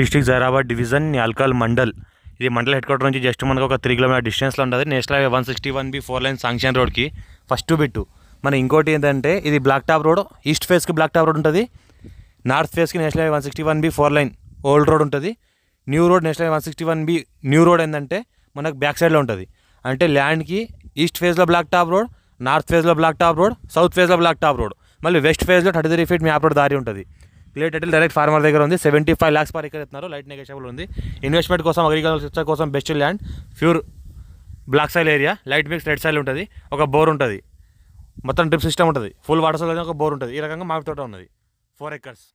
district Zaheerabad division Yalkal mandal ఇది mandal headquarter నుంచి just మనకు ఒక త్రీ కిలోమీటర్ డిస్టెన్స్లో ఉంటుంది national highway one sixty one B four line sanction రోడ్కి ఫస్ట్ బిట్టు మన ఇంకోటి ఏంటంటే ఇది బ్లాక్ టాప్ రోడ్ ఈస్ట్ ఫేస్కి బ్లాక్ టాప్ రోడ్ ఉంటుంది నార్త్ ఫేస్కి national highway one sixty one B four line old road ఉంటుంది new road national highway one sixty one B new road ఏంటంటే మనకు బ్యాక్ సైడ్లో ఉంటుంది అంటే ల్యాండ్కి ఈస్ట్ ఫేజ్లో బ్లాక్ టాప్ రోడ్ నార్త్ ఫేజ్లో బ్లాక్ టాప్ రోడ్ సౌత్ ఫేజ్లో బ్లాక్ టాప్ రోడ్ మళ్ళీ వెస్ట్ ఫేజ్లో thirty three feet map road దారి ఉంటుంది ప్లే టైటిల్ డైరెక్ట్ ఫార్మర్ దగ్గర ఉంది seventy five lakhs per acre ఇస్తున్నారు లైట్ నెగోషియబుల్ ఉంది ఇన్వెస్ట్మెంట్ కోసం అగ్రికల్చర్ సిస్టర్ కోసం best land pure black soil area light mix red soil ఉంటుంది ఒక బోర్ ఉంటుంది మొత్తం డ్రిప్ సిస్టమ్ ఉంటుంది ఫుల్ వాటర్ సైల్ ఒక బోర్ ఉంటుంది ఈ రకంగా మాకు తోట ఉన్నది ఫోర్ ఎకర్స్